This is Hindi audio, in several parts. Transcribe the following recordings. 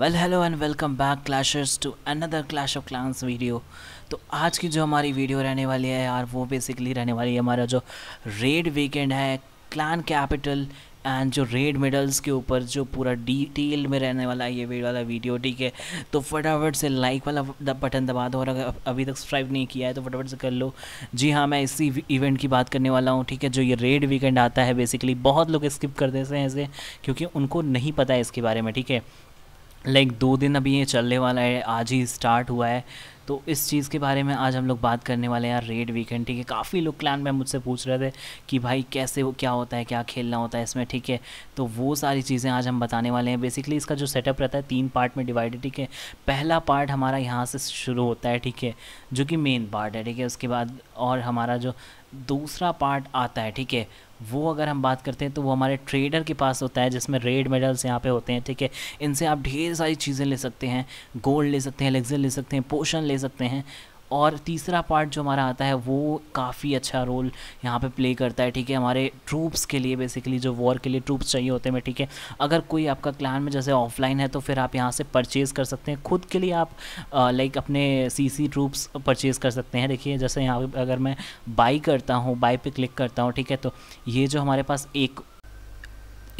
well hello and welcome back clashers to another clash of clans video तो आज की जो हमारी वीडियो रहने वाली है यार वो बेसिकली रहने वाली है हमारा जो रेड वीकेंड है क्लान कैपिटल एंड जो रेड मेडल्स के ऊपर जो पूरा डिटेल में रहने वाला है ये वीडियो वाला वीडियो ठीक है तो फटाफट से लाइक वाला बटन दबा दो और अगर अभी तक सब्सक्राइब नहीं किया है तो फटाफट से कर लो जी हाँ मैं इसी इवेंट की बात करने वाला हूँ ठीक है जो ये रेड वीकेंड आता है बेसिकली बहुत लोग स्किप कर देते हैं ऐसे क्योंकि उनको नहीं पता है इसके बारे में ठीक है लाइक like, दो दिन अभी ये चलने वाला है आज ही स्टार्ट हुआ है तो इस चीज़ के बारे में आज हम लोग बात करने वाले हैं यार रेड वीकेंड ठीक है काफ़ी लोग क्लान में मुझसे पूछ रहे थे कि भाई कैसे वो क्या होता है क्या खेलना होता है इसमें ठीक है तो वो सारी चीज़ें आज हम बताने वाले हैं बेसिकली इसका जो सेटअप रहता है तीन पार्ट में डिवाइडेड ठीक है पहला पार्ट हमारा यहाँ से शुरू होता है ठीक है जो कि मेन पार्ट है ठीक है उसके बाद और हमारा जो दूसरा पार्ट आता है ठीक है वो अगर हम बात करते हैं तो वो हमारे ट्रेडर के पास होता है जिसमें रेड मेडल्स यहाँ पे होते हैं ठीक है इनसे आप ढेर सारी चीज़ें ले सकते हैं गोल्ड ले सकते हैं लेग्जर ले सकते हैं पोशन ले सकते हैं और तीसरा पार्ट जो हमारा आता है वो काफ़ी अच्छा रोल यहाँ पे प्ले करता है ठीक है हमारे ट्रूप्स के लिए बेसिकली जो वॉर के लिए ट्रूप्स चाहिए होते हैं ठीक है अगर कोई आपका क्लान में जैसे ऑफलाइन है तो फिर आप यहाँ से परचेज़ कर सकते हैं खुद के लिए आप लाइक अपने सी सी ट्रूप्स परचेज़ कर सकते हैं देखिए जैसे यहाँ पर अगर मैं बाई करता हूँ बाई पर क्लिक करता हूँ ठीक है तो ये जो हमारे पास एक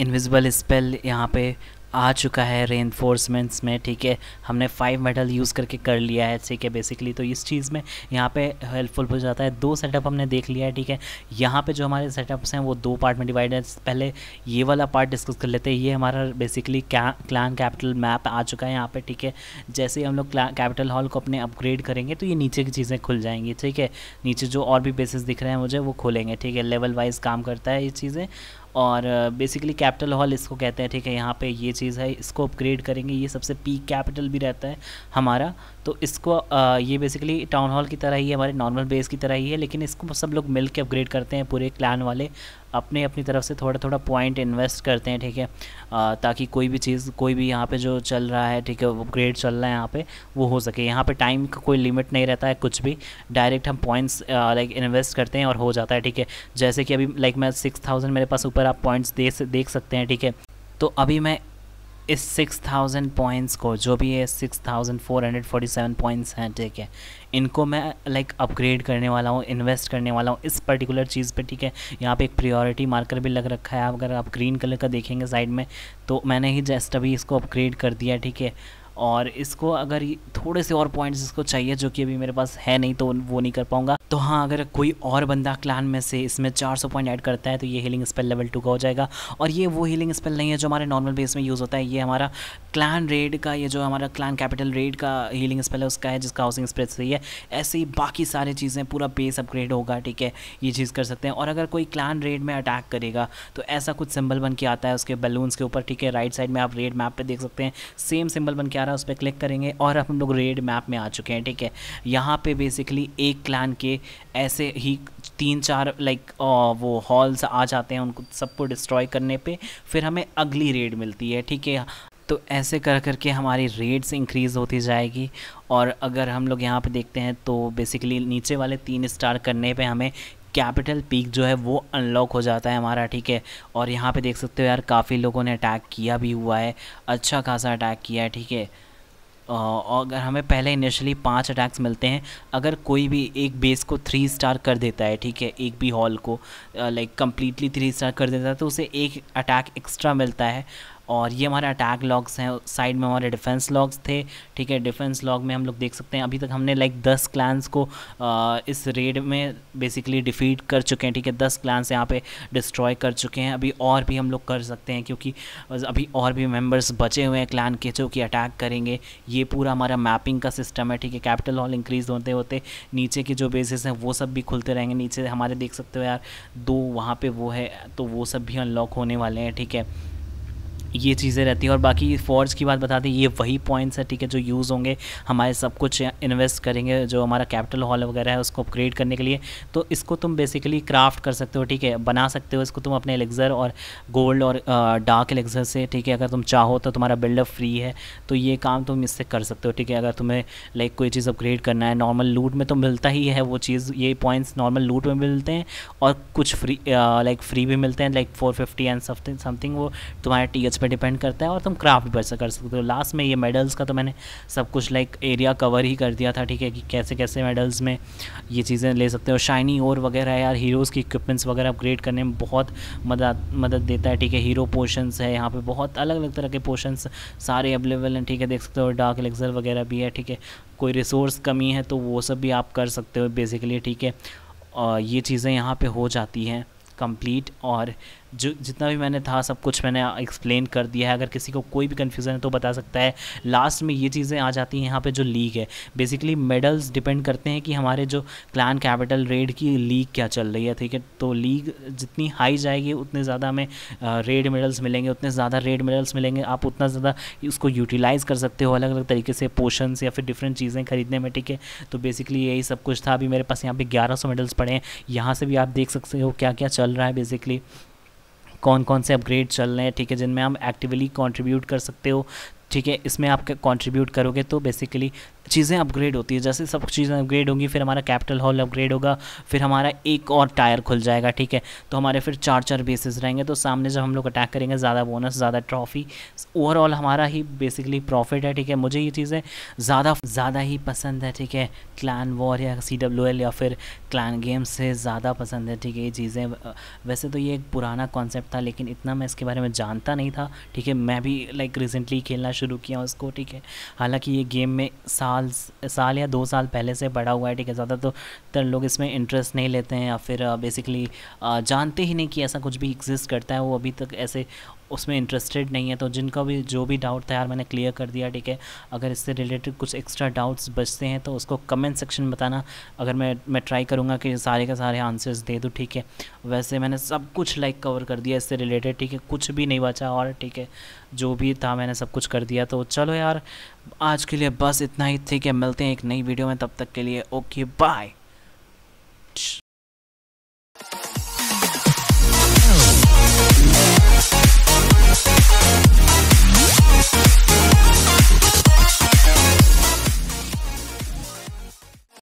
इन्विज़िबल स्पेल यहाँ पे आ चुका है रेन में ठीक है हमने फाइव मेडल यूज़ करके कर लिया है ठीक है बेसिकली तो इस चीज़ में यहाँ पे हेल्पफुल हो जाता है दो सेटअप हमने देख लिया है ठीक है यहाँ पे जो हमारे सेटअप्स हैं वो दो पार्ट में डिवाइड है पहले ये वाला पार्ट डिस्कस कर लेते हैं ये हमारा बेसिकली क्लान कैपिटल मैप आ चुका है यहाँ पर ठीक है जैसे ही हम लोग कैपिटल हॉल को अपने अपग्रेड करेंगे तो ये नीचे की चीज़ें खुल जाएंगी ठीक है नीचे जो और भी बेसिस दिख रहे हैं मुझे वो खोलेंगे ठीक है लेवल वाइज काम करता है ये चीज़ें और बेसिकली कैपिटल हॉल इसको कहते हैं ठीक है यहाँ पे ये चीज़ है इसको अपग्रेड करेंगे ये सबसे पीक कैपिटल भी रहता है हमारा तो इसको आ, ये बेसिकली टाउन हॉल की तरह ही है हमारे नॉर्मल बेस की तरह ही है लेकिन इसको सब लोग मिल के अपग्रेड करते हैं पूरे क्लान वाले अपने अपनी तरफ से थोड़ा थोड़ा पॉइंट इन्वेस्ट करते हैं ठीक है ताकि कोई भी चीज़ कोई भी यहाँ पे जो चल रहा है ठीक है ग्रेड चल रहा है यहाँ पे वो हो सके यहाँ पे टाइम का कोई लिमिट नहीं रहता है कुछ भी डायरेक्ट हम पॉइंट्स लाइक इन्वेस्ट करते हैं और हो जाता है ठीक है जैसे कि अभी लाइक मैं सिक्स थाउजेंड मेरे पास ऊपर आप पॉइंट्स देख सकते हैं ठीक है तो अभी मैं इस सिक्स थाउजेंड पॉइंट्स को जो भी ये six thousand four hundred forty seven points हैं ठीक है इनको मैं लाइक like, अपग्रेड करने वाला हूँ इन्वेस्ट करने वाला हूँ इस पर्टिकुलर चीज़ पे ठीक है यहाँ पे एक प्रायोरिटी मार्कर भी लग रखा है अगर आप ग्रीन कलर का देखेंगे साइड में तो मैंने ही जस्ट अभी इसको अपग्रेड कर दिया ठीक है और इसको अगर थोड़े से और पॉइंट्स इसको चाहिए जो कि अभी मेरे पास है नहीं तो वो नहीं कर पाऊंगा तो हाँ अगर कोई और बंदा क्लान में से इसमें 400 पॉइंट ऐड करता है तो ये हीलिंग स्पेल लेवल टू का हो जाएगा और ये वो हीलिंग स्पेल नहीं है जो हमारे नॉर्मल बेस में यूज़ होता है ये हमारा क्लान रेड का ये जो हमारा क्लान कैपिटल रेड का हीलिंग स्पेल है उसका है जिसका हाउसिंग स्प्रेड सही है ऐसे ही बाकी सारी चीज़ें पूरा बेस अपग्रेड होगा ठीक है ये चीज़ कर सकते हैं और अगर कोई क्लान रेड में अटैक करेगा तो ऐसा कुछ सिंबल बन के आता है उसके बलून्स के ऊपर ठीक है राइट साइड में आप रेड मैप पर देख सकते हैं सेम सिंबल बन के आ रहा है उस पर क्लिक करेंगे और अब हम लोग रेड मैप में आ चुके हैं ठीक है यहाँ पे बेसिकली एक क्लान के ऐसे ही तीन चार लाइक वो हॉल्स आ जाते हैं उनको सबको डिस्ट्रॉय करने पे फिर हमें अगली रेड मिलती है ठीक है तो ऐसे कर करके हमारी रेड्स इंक्रीज़ होती जाएगी और अगर हम लोग यहाँ पे देखते हैं तो बेसिकली नीचे वाले तीन स्टार करने पे हमें कैपिटल पीक जो है वो अनलॉक हो जाता है हमारा ठीक है और यहाँ पे देख सकते हो यार काफ़ी लोगों ने अटैक किया भी हुआ है अच्छा खासा अटैक किया है ठीक है और अगर हमें पहले इनिशियली पांच अटैक्स मिलते हैं अगर कोई भी एक बेस को थ्री स्टार कर देता है ठीक है एक भी हॉल को लाइक कम्प्लीटली थ्री स्टार कर देता है तो उसे एक अटैक एक्स्ट्रा मिलता है और ये हमारे अटैक लॉग्स हैं साइड में हमारे डिफेंस लॉग्स थे ठीक है डिफेंस लॉग में हम लोग देख सकते हैं अभी तक हमने लाइक दस क्लैंस को आ, इस रेड में बेसिकली डिफीट कर चुके हैं ठीक है दस क्लैंस यहाँ पे डिस्ट्रॉय कर चुके हैं अभी और भी हम लोग कर सकते हैं क्योंकि अभी और भी मेम्बर्स बचे हुए हैं क्लान के जो कि अटैक करेंगे ये पूरा हमारा मैपिंग का सिस्टम है ठीक है कैपिटल हॉल इंक्रीज होते होते नीचे के जो बेसिस हैं वो सब भी खुलते रहेंगे नीचे हमारे देख सकते हो यार दो वहाँ पर वो है तो वो सब भी अनलॉक होने वाले हैं ठीक है ये चीज़ें रहती हैं और बाकी फॉर्ज की बात बताते हैं ये वही पॉइंट्स है ठीक है जो यूज़ होंगे हमारे सब कुछ इन्वेस्ट करेंगे जो हमारा कैपिटल हॉल वगैरह है उसको अपग्रेड करने के लिए तो इसको तुम बेसिकली क्राफ्ट कर सकते हो ठीक है बना सकते हो इसको तुम अपने एलेक्ज़र और गोल्ड और डार्क एलेक्ज़र से ठीक है अगर तुम चाहो तो तुम्हारा बिल्डअप फ्री है तो ये काम तुम इससे कर सकते हो ठीक है अगर तुम्हें लाइक कोई चीज़ अपग्रेड करना है नॉर्मल लूट में तो मिलता ही है वो चीज़ ये पॉइंट्स नॉर्मल लूट में मिलते हैं और कुछ फ्री लाइक फ्री भी मिलते हैं like four fifty and something वो तुम्हारे टी एच पर डिपेंड करता है और तुम क्राफ्ट भी कर सकते हो लास्ट में ये मेडल्स का तो मैंने सब कुछ लाइक एरिया कवर ही कर दिया था ठीक है कि कैसे कैसे मेडल्स में ये चीज़ें ले सकते हो शाइनी और वगैरह यार हीरोज़ की इक्विपमेंट्स वगैरह अपग्रेड करने में बहुत मदद मदद देता है ठीक है हीरो पोशंस है यहाँ पर बहुत अलग अलग तरह के पोशंस सारे अवेलेबल हैं ठीक है देख सकते हो डार्क एलेक्सर वगैरह भी है ठीक है कोई रिसोर्स कमी है तो वो सब भी आप कर सकते हो बेसिकली ठीक है ये चीज़ें यहाँ पर हो जाती हैं कंप्लीट और जो जितना भी मैंने था सब कुछ मैंने एक्सप्लेन कर दिया है अगर किसी को कोई भी कन्फ्यूज़न है तो बता सकता है लास्ट में ये चीज़ें आ जाती हैं यहाँ पे जो लीग है बेसिकली मेडल्स डिपेंड करते हैं कि हमारे जो क्लान कैपिटल रेड की लीग क्या चल रही है ठीक है तो लीग जितनी हाई जाएगी उतने ज़्यादा हमें रेड मेडल्स मिलेंगे उतने ज़्यादा रेड मेडल्स मिलेंगे आप उतना ज़्यादा उसको यूटिलाइज़ कर सकते हो अलग अलग तरीके से पोशंस या फिर डिफरेंट चीज़ें खरीदने में ठीक है तो बेसिकली यही सब कुछ था अभी मेरे पास यहाँ पे 1100 मेडल्स पड़े हैं यहाँ से भी आप देख सकते हो क्या क्या चल रहा है बेसिकली कौन कौन से अपग्रेड चल रहे हैं ठीक है जिनमें हम एक्टिवली कॉन्ट्रीब्यूट कर सकते हो ठीक है इसमें आप कॉन्ट्रीब्यूट करोगे तो बेसिकली चीज़ें अपग्रेड होती है जैसे सब चीज़ें अपग्रेड होंगी फिर हमारा कैपिटल हॉल अपग्रेड होगा फिर हमारा एक और टायर खुल जाएगा ठीक है तो हमारे फिर चार चार बेसिस रहेंगे तो सामने जब हम लोग अटैक करेंगे ज़्यादा बोनस ज़्यादा ट्रॉफी ओवरऑल हमारा ही बेसिकली प्रॉफिट है ठीक है मुझे ये चीज़ें ज़्यादा ज़्यादा ही पसंद है ठीक है क्लान वॉर या सी डब्ल्यू एल या फिर क्लान गेम्स से ज़्यादा पसंद है ठीक है ये चीज़ें वैसे तो ये एक पुराना कॉन्सेप्ट था लेकिन इतना मैं इसके बारे में जानता नहीं था ठीक है मैं भी लाइक रिसेंटली खेलना शुरू किया उसको ठीक है हालाँकि ये गेम में साफ साल साल या दो साल पहले से पड़ा हुआ है ठीक है ज़्यादा तो तर लोग इसमें इंटरेस्ट नहीं लेते हैं या फिर बेसिकली जानते ही नहीं कि ऐसा कुछ भी एग्जिस्ट करता है वो अभी तक ऐसे उसमें इंटरेस्टेड नहीं है तो जिनका भी जो भी डाउट था यार मैंने क्लियर कर दिया ठीक है अगर इससे रिलेटेड कुछ एक्स्ट्रा डाउट्स बचते हैं तो उसको कमेंट सेक्शन में बताना अगर मैं मैं ट्राई करूँगा कि सारे का सारे आंसर्स दे दूँ ठीक है वैसे मैंने सब कुछ लाइक कवर कर दिया इससे रिलेटेड ठीक है कुछ भी नहीं बचा और ठीक है जो भी था मैंने सब कुछ कर दिया तो चलो यार आज के लिए बस इतना ही ठीक है मिलते हैं एक नई वीडियो में तब तक के लिए ओके बाय